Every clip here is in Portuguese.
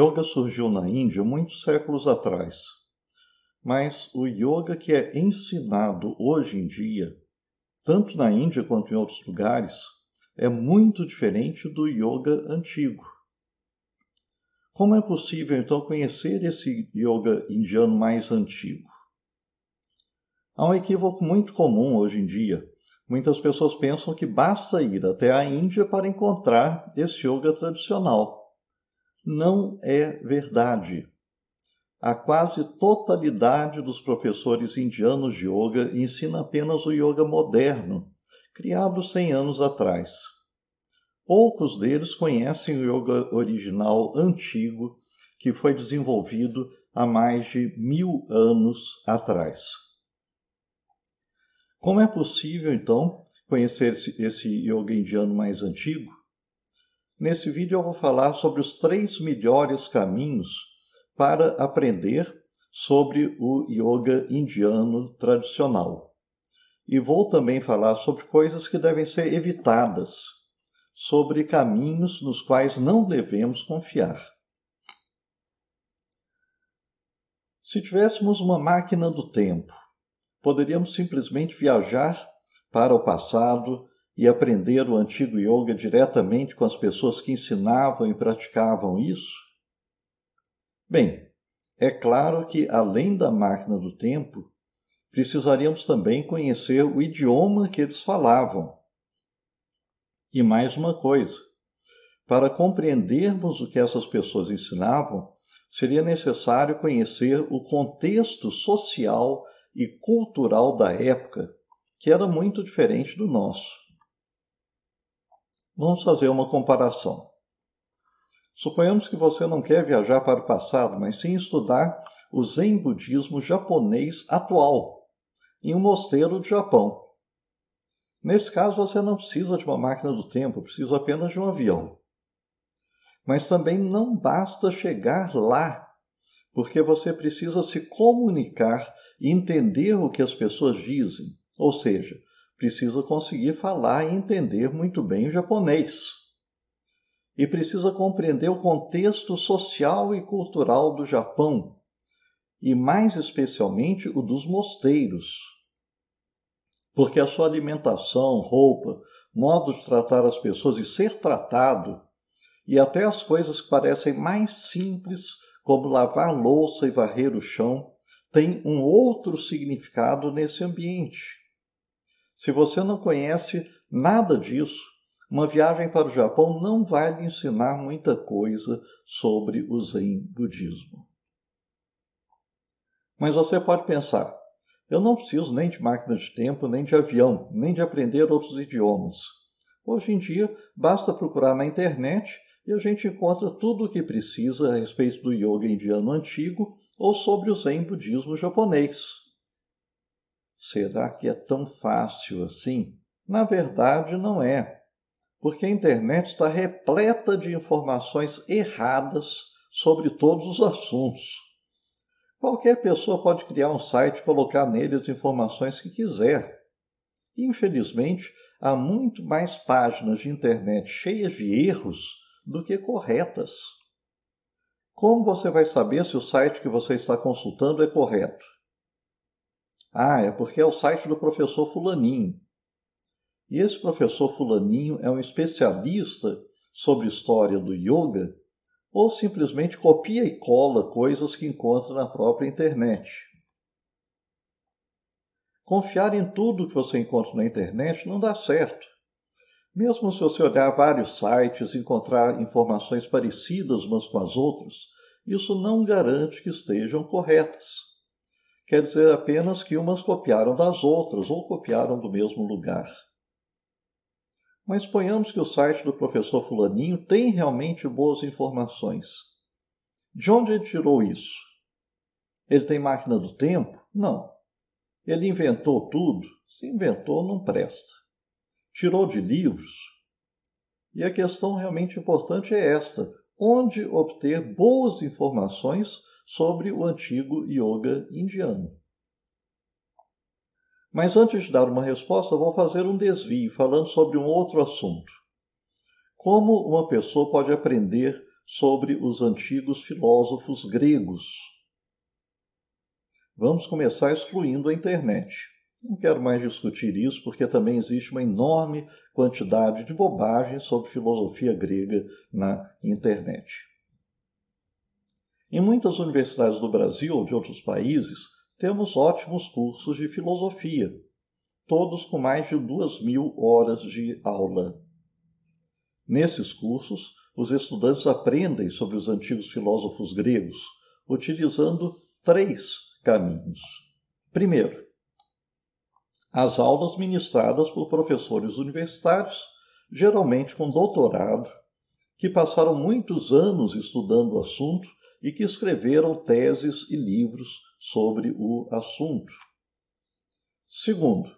yoga surgiu na Índia muitos séculos atrás, mas o yoga que é ensinado hoje em dia, tanto na Índia quanto em outros lugares, é muito diferente do yoga antigo. Como é possível então conhecer esse yoga indiano mais antigo? Há um equívoco muito comum hoje em dia. Muitas pessoas pensam que basta ir até a Índia para encontrar esse yoga tradicional não é verdade. A quase totalidade dos professores indianos de yoga ensina apenas o yoga moderno, criado 100 anos atrás. Poucos deles conhecem o yoga original antigo, que foi desenvolvido há mais de mil anos atrás. Como é possível, então, conhecer esse yoga indiano mais antigo? Nesse vídeo eu vou falar sobre os três melhores caminhos para aprender sobre o yoga indiano tradicional. E vou também falar sobre coisas que devem ser evitadas, sobre caminhos nos quais não devemos confiar. Se tivéssemos uma máquina do tempo, poderíamos simplesmente viajar para o passado e aprender o antigo yoga diretamente com as pessoas que ensinavam e praticavam isso? Bem, é claro que além da máquina do tempo, precisaríamos também conhecer o idioma que eles falavam. E mais uma coisa: para compreendermos o que essas pessoas ensinavam, seria necessário conhecer o contexto social e cultural da época, que era muito diferente do nosso. Vamos fazer uma comparação. Suponhamos que você não quer viajar para o passado, mas sim estudar o Zen budismo japonês atual em um mosteiro do Japão. Nesse caso, você não precisa de uma máquina do tempo, precisa apenas de um avião. Mas também não basta chegar lá, porque você precisa se comunicar e entender o que as pessoas dizem. Ou seja, precisa conseguir falar e entender muito bem o japonês. E precisa compreender o contexto social e cultural do Japão, e mais especialmente o dos mosteiros. Porque a sua alimentação, roupa, modo de tratar as pessoas e ser tratado, e até as coisas que parecem mais simples, como lavar louça e varrer o chão, tem um outro significado nesse ambiente. Se você não conhece nada disso, uma viagem para o Japão não vai lhe ensinar muita coisa sobre o Zen budismo. Mas você pode pensar: eu não preciso nem de máquina de tempo, nem de avião, nem de aprender outros idiomas. Hoje em dia, basta procurar na internet e a gente encontra tudo o que precisa a respeito do yoga indiano antigo ou sobre o Zen budismo japonês. Será que é tão fácil assim? Na verdade, não é, porque a internet está repleta de informações erradas sobre todos os assuntos. Qualquer pessoa pode criar um site e colocar nele as informações que quiser. Infelizmente, há muito mais páginas de internet cheias de erros do que corretas. Como você vai saber se o site que você está consultando é correto? Ah, é porque é o site do professor Fulaninho. E esse professor Fulaninho é um especialista sobre história do yoga ou simplesmente copia e cola coisas que encontra na própria internet. Confiar em tudo que você encontra na internet não dá certo. Mesmo se você olhar vários sites e encontrar informações parecidas umas com as outras, isso não garante que estejam corretas quer dizer apenas que umas copiaram das outras ou copiaram do mesmo lugar. Mas ponhamos que o site do professor Fulaninho tem realmente boas informações. De onde ele tirou isso? Ele tem máquina do tempo? Não. Ele inventou tudo? Se inventou, não presta. Tirou de livros? E a questão realmente importante é esta: onde obter boas informações sobre o antigo yoga indiano. Mas antes de dar uma resposta, vou fazer um desvio falando sobre um outro assunto. Como uma pessoa pode aprender sobre os antigos filósofos gregos? Vamos começar excluindo a internet. Não quero mais discutir isso, porque também existe uma enorme quantidade de bobagens sobre filosofia grega na internet. Em muitas universidades do Brasil ou de outros países, temos ótimos cursos de filosofia, todos com mais de duas mil horas de aula. Nesses cursos, os estudantes aprendem sobre os antigos filósofos gregos, utilizando três caminhos. Primeiro, as aulas ministradas por professores universitários, geralmente com doutorado, que passaram muitos anos estudando o assunto e que escreveram teses e livros sobre o assunto. Segundo,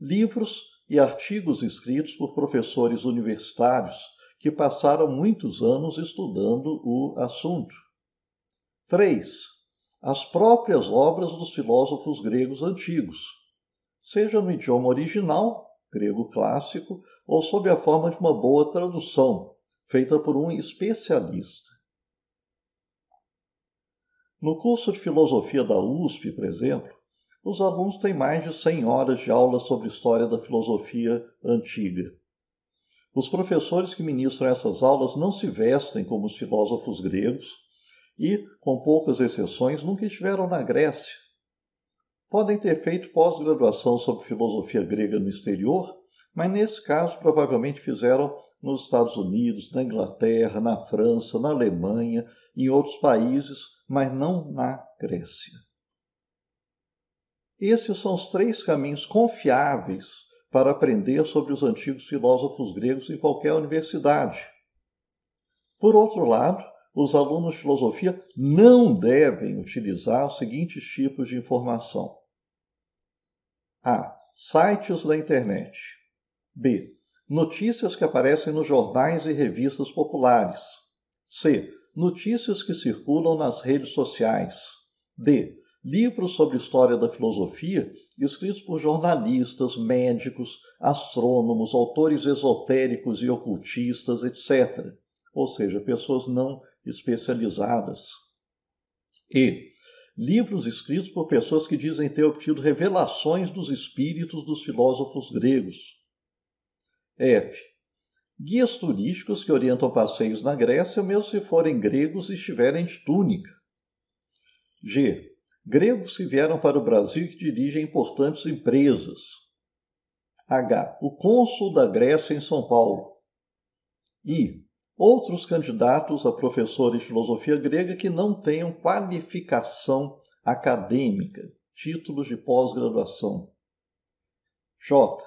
livros e artigos escritos por professores universitários que passaram muitos anos estudando o assunto. 3. As próprias obras dos filósofos gregos antigos, seja no idioma original, grego clássico, ou sob a forma de uma boa tradução, feita por um especialista. No curso de filosofia da USP, por exemplo, os alunos têm mais de 100 horas de aula sobre história da filosofia antiga. Os professores que ministram essas aulas não se vestem como os filósofos gregos e, com poucas exceções, nunca estiveram na Grécia. Podem ter feito pós-graduação sobre filosofia grega no exterior, mas nesse caso provavelmente fizeram nos Estados Unidos, na Inglaterra, na França, na Alemanha, em outros países, mas não na Grécia. Esses são os três caminhos confiáveis para aprender sobre os antigos filósofos gregos em qualquer universidade. Por outro lado, os alunos de filosofia não devem utilizar os seguintes tipos de informação: A. Sites da internet. B. Notícias que aparecem nos jornais e revistas populares. C. Notícias que circulam nas redes sociais. D. Livros sobre história da filosofia escritos por jornalistas, médicos, astrônomos, autores esotéricos e ocultistas, etc. Ou seja, pessoas não especializadas. E. Livros escritos por pessoas que dizem ter obtido revelações dos espíritos dos filósofos gregos F. Guias turísticos que orientam passeios na Grécia, mesmo se forem gregos e estiverem de túnica. G. Gregos que vieram para o Brasil e que dirigem importantes empresas. H. O cônsul da Grécia em São Paulo. I. Outros candidatos a professores de filosofia grega que não tenham qualificação acadêmica, títulos de pós-graduação. J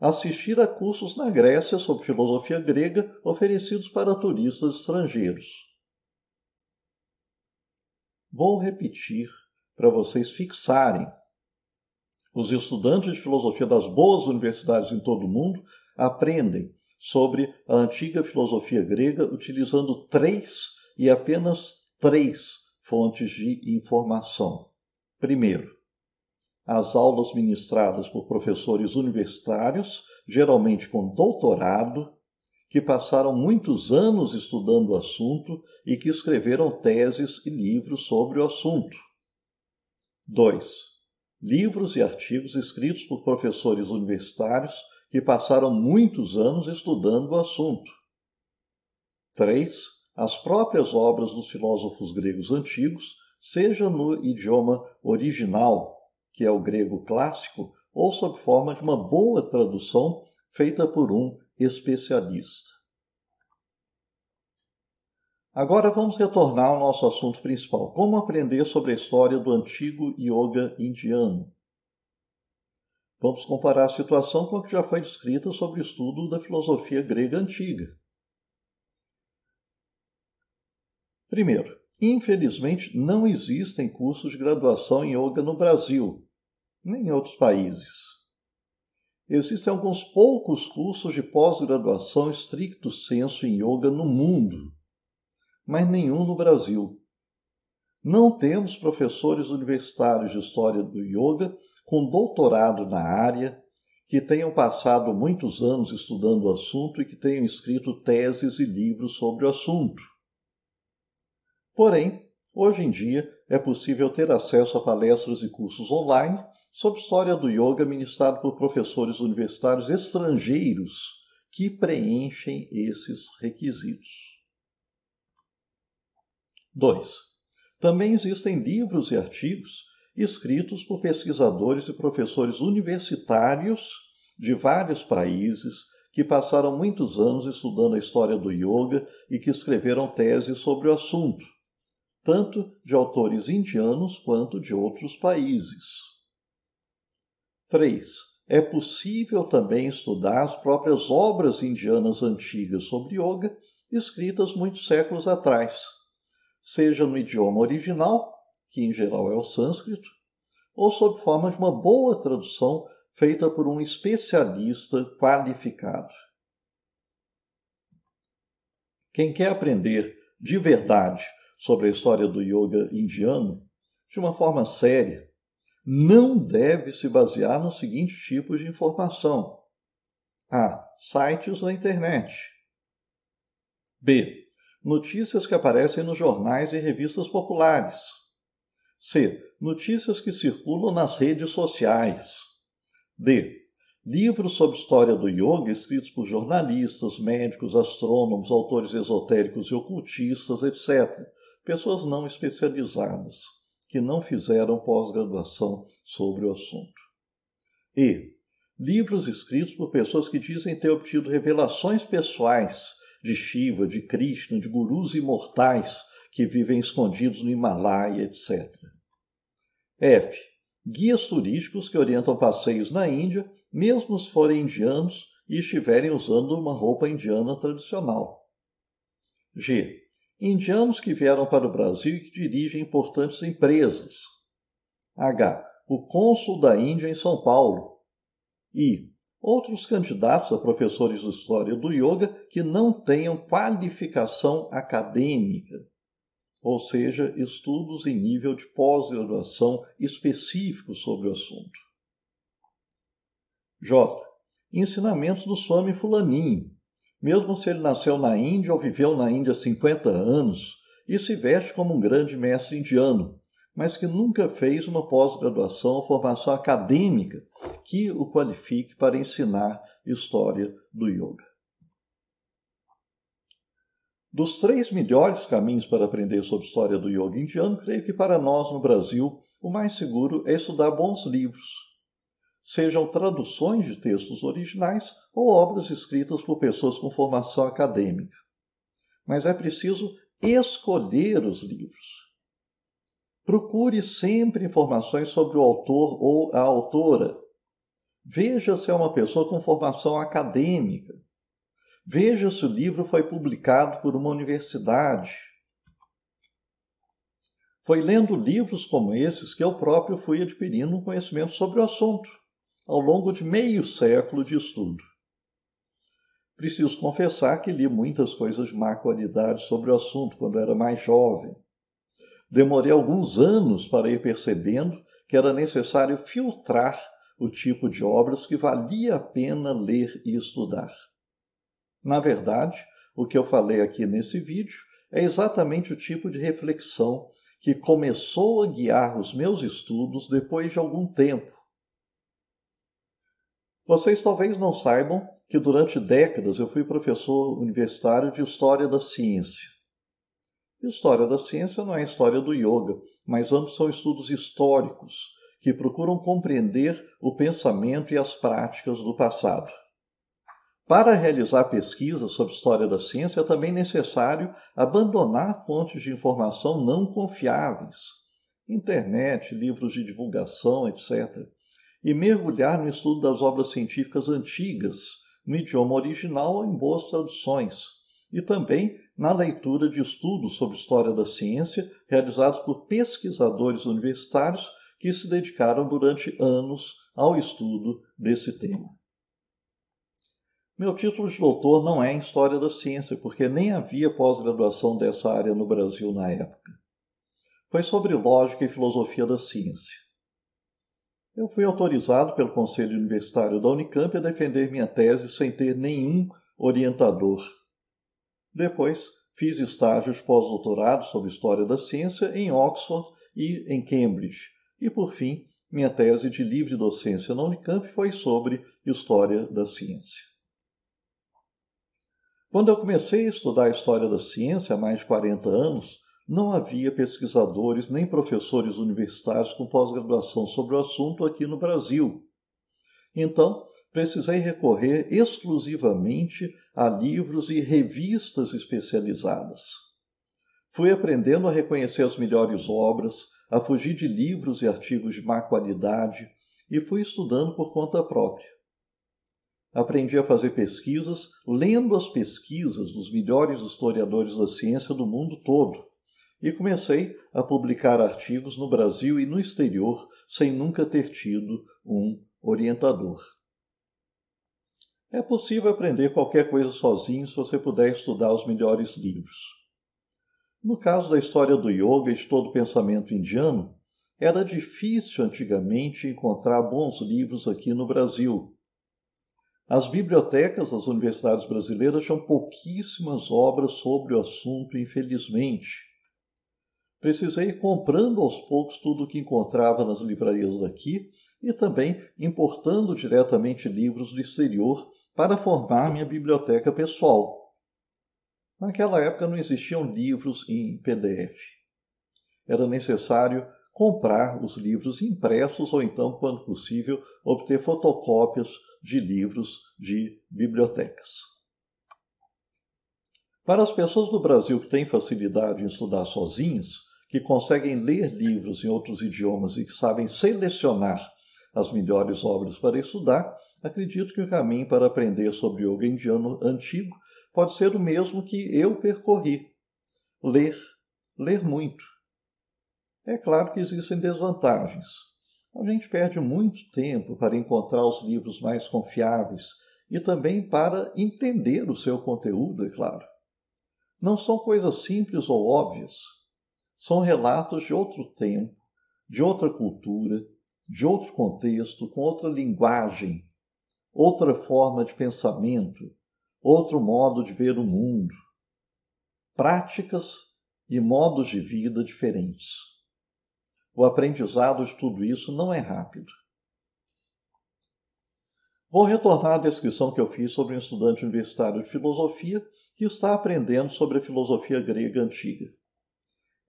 assistir a cursos na Grécia sobre filosofia grega oferecidos para turistas estrangeiros. Vou repetir para vocês fixarem. Os estudantes de filosofia das boas universidades em todo o mundo aprendem sobre a antiga filosofia grega utilizando três e apenas três fontes de informação. Primeiro, as aulas ministradas por professores universitários, geralmente com doutorado, que passaram muitos anos estudando o assunto e que escreveram teses e livros sobre o assunto. 2. Livros e artigos escritos por professores universitários que passaram muitos anos estudando o assunto. 3. As próprias obras dos filósofos gregos antigos, seja no idioma original que é o grego clássico, ou sob forma de uma boa tradução feita por um especialista. Agora vamos retornar ao nosso assunto principal: como aprender sobre a história do antigo yoga indiano. Vamos comparar a situação com a que já foi descrita sobre o estudo da filosofia grega antiga. Primeiro, infelizmente não existem cursos de graduação em yoga no Brasil, nem em outros países. Existem alguns poucos cursos de pós-graduação estricto senso em yoga no mundo, mas nenhum no Brasil. Não temos professores universitários de história do yoga com doutorado na área, que tenham passado muitos anos estudando o assunto e que tenham escrito teses e livros sobre o assunto. Porém, hoje em dia é possível ter acesso a palestras e cursos online sobre história do yoga ministrado por professores universitários estrangeiros que preenchem esses requisitos. 2. Também existem livros e artigos escritos por pesquisadores e professores universitários de vários países que passaram muitos anos estudando a história do yoga e que escreveram teses sobre o assunto, tanto de autores indianos quanto de outros países. 3. É possível também estudar as próprias obras indianas antigas sobre yoga, escritas muitos séculos atrás, seja no idioma original, que em geral é o sânscrito, ou sob forma de uma boa tradução feita por um especialista qualificado. Quem quer aprender de verdade sobre a história do yoga indiano, de uma forma séria, não deve se basear nos seguintes tipos de informação: A. Sites na internet. B. Notícias que aparecem nos jornais e revistas populares. C. Notícias que circulam nas redes sociais. D. Livros sobre história do yoga escritos por jornalistas, médicos, astrônomos, autores esotéricos e ocultistas, etc. Pessoas não especializadas que não fizeram pós-graduação sobre o assunto. E livros escritos por pessoas que dizem ter obtido revelações pessoais de Shiva, de Krishna, de gurus imortais que vivem escondidos no Himalaia, etc. F. Guias turísticos que orientam passeios na Índia, mesmo se forem indianos e estiverem usando uma roupa indiana tradicional. G Indianos que vieram para o Brasil e que dirigem importantes empresas. H. O cônsul da Índia em São Paulo. I. Outros candidatos a professores de história do yoga que não tenham qualificação acadêmica, ou seja, estudos em nível de pós-graduação específico sobre o assunto. J. Ensinamentos do Swami Fulanin, mesmo se ele nasceu na Índia ou viveu na Índia 50 anos e se veste como um grande mestre indiano, mas que nunca fez uma pós-graduação ou formação acadêmica que o qualifique para ensinar história do yoga. Dos três melhores caminhos para aprender sobre história do yoga indiano, creio que para nós no Brasil o mais seguro é estudar bons livros sejam traduções de textos originais ou obras escritas por pessoas com formação acadêmica. Mas é preciso escolher os livros. Procure sempre informações sobre o autor ou a autora. Veja se é uma pessoa com formação acadêmica. Veja se o livro foi publicado por uma universidade. Foi lendo livros como esses que eu próprio fui adquirindo um conhecimento sobre o assunto ao longo de meio século de estudo. Preciso confessar que li muitas coisas de má qualidade sobre o assunto quando era mais jovem. Demorei alguns anos para ir percebendo que era necessário filtrar o tipo de obras que valia a pena ler e estudar. Na verdade, o que eu falei aqui nesse vídeo é exatamente o tipo de reflexão que começou a guiar os meus estudos depois de algum tempo, vocês talvez não saibam que durante décadas eu fui professor universitário de História da Ciência. História da ciência não é história do yoga, mas ambos são estudos históricos que procuram compreender o pensamento e as práticas do passado. Para realizar pesquisas sobre história da ciência, é também necessário abandonar fontes de informação não confiáveis, internet, livros de divulgação, etc e mergulhar no estudo das obras científicas antigas, no idioma original ou em boas traduções, e também na leitura de estudos sobre história da ciência realizados por pesquisadores universitários que se dedicaram durante anos ao estudo desse tema. Meu título de doutor não é em História da Ciência, porque nem havia pós-graduação dessa área no Brasil na época. Foi sobre lógica e filosofia da ciência. Eu fui autorizado pelo Conselho Universitário da Unicamp a defender minha tese sem ter nenhum orientador. Depois, fiz estágios pós-doutorados sobre história da ciência em Oxford e em Cambridge. E, por fim, minha tese de livre docência na Unicamp foi sobre história da ciência. Quando eu comecei a estudar a história da ciência há mais de 40 anos, não havia pesquisadores nem professores universitários com pós-graduação sobre o assunto aqui no Brasil. Então, precisei recorrer exclusivamente a livros e revistas especializadas. Fui aprendendo a reconhecer as melhores obras, a fugir de livros e artigos de má qualidade e fui estudando por conta própria. Aprendi a fazer pesquisas lendo as pesquisas dos melhores historiadores da ciência do mundo todo e comecei a publicar artigos no Brasil e no exterior sem nunca ter tido um orientador. É possível aprender qualquer coisa sozinho se você puder estudar os melhores livros. No caso da história do yoga e de todo o pensamento indiano, era difícil antigamente encontrar bons livros aqui no Brasil. As bibliotecas das universidades brasileiras tinham pouquíssimas obras sobre o assunto, infelizmente. Precisei ir comprando aos poucos tudo o que encontrava nas livrarias daqui e também importando diretamente livros do exterior para formar minha biblioteca pessoal. Naquela época não existiam livros em PDF. Era necessário comprar os livros impressos ou então, quando possível, obter fotocópias de livros de bibliotecas. Para as pessoas do Brasil que têm facilidade em estudar sozinhas, que conseguem ler livros em outros idiomas e que sabem selecionar as melhores obras para estudar, acredito que o caminho para aprender sobre yoga indiano antigo pode ser o mesmo que eu percorri: ler, ler muito. É claro que existem desvantagens. A gente perde muito tempo para encontrar os livros mais confiáveis e também para entender o seu conteúdo, é claro. Não são coisas simples ou óbvias. São relatos de outro tempo, de outra cultura, de outro contexto, com outra linguagem, outra forma de pensamento, outro modo de ver o mundo, práticas e modos de vida diferentes. O aprendizado de tudo isso não é rápido. Vou retornar à descrição que eu fiz sobre um estudante universitário de filosofia que está aprendendo sobre a filosofia grega antiga.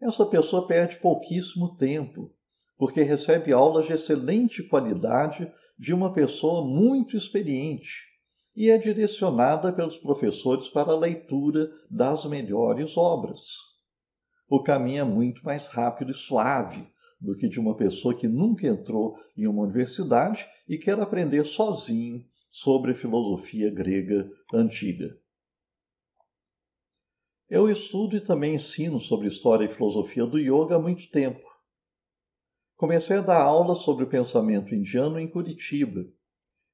Essa pessoa perde pouquíssimo tempo, porque recebe aulas de excelente qualidade de uma pessoa muito experiente e é direcionada pelos professores para a leitura das melhores obras. O caminho é muito mais rápido e suave do que de uma pessoa que nunca entrou em uma universidade e quer aprender sozinho sobre a filosofia grega antiga. Eu estudo e também ensino sobre história e filosofia do yoga há muito tempo. Comecei a dar aula sobre o pensamento indiano em Curitiba,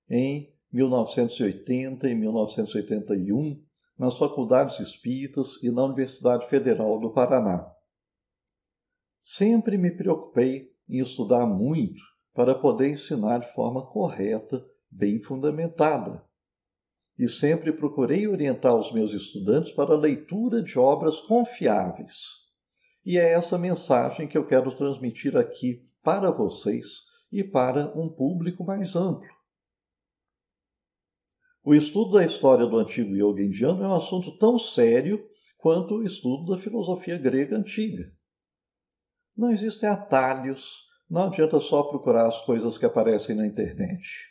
em 1980 e 1981, nas faculdades espíritas e na Universidade Federal do Paraná. Sempre me preocupei em estudar muito para poder ensinar de forma correta, bem fundamentada e sempre procurei orientar os meus estudantes para a leitura de obras confiáveis. E é essa mensagem que eu quero transmitir aqui para vocês e para um público mais amplo. O estudo da história do antigo yoga indiano é um assunto tão sério quanto o estudo da filosofia grega antiga. Não existem atalhos, não adianta só procurar as coisas que aparecem na internet.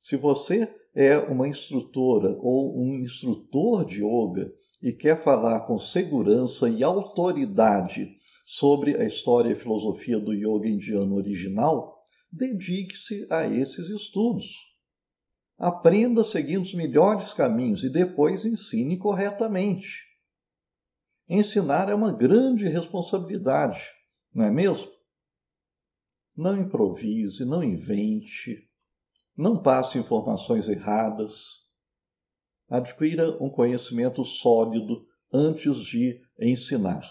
Se você é uma instrutora ou um instrutor de yoga e quer falar com segurança e autoridade sobre a história e filosofia do yoga indiano original, dedique-se a esses estudos. Aprenda seguindo os melhores caminhos e depois ensine corretamente. Ensinar é uma grande responsabilidade, não é mesmo? Não improvise, não invente, não passe informações erradas. Adquira um conhecimento sólido antes de ensinar.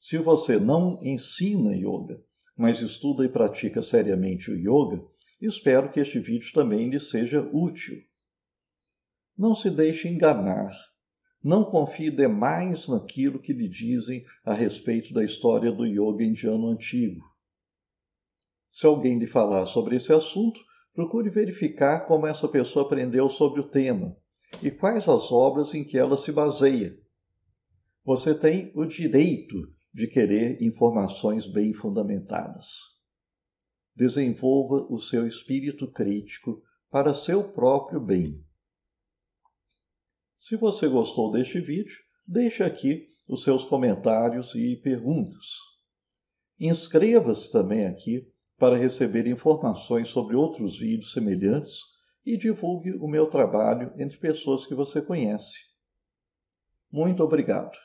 Se você não ensina yoga, mas estuda e pratica seriamente o yoga, espero que este vídeo também lhe seja útil. Não se deixe enganar. Não confie demais naquilo que lhe dizem a respeito da história do yoga indiano antigo. Se alguém lhe falar sobre esse assunto, procure verificar como essa pessoa aprendeu sobre o tema e quais as obras em que ela se baseia. Você tem o direito de querer informações bem fundamentadas. Desenvolva o seu espírito crítico para seu próprio bem. Se você gostou deste vídeo, deixe aqui os seus comentários e perguntas. Inscreva-se também aqui para receber informações sobre outros vídeos semelhantes e divulgue o meu trabalho entre pessoas que você conhece. Muito obrigado.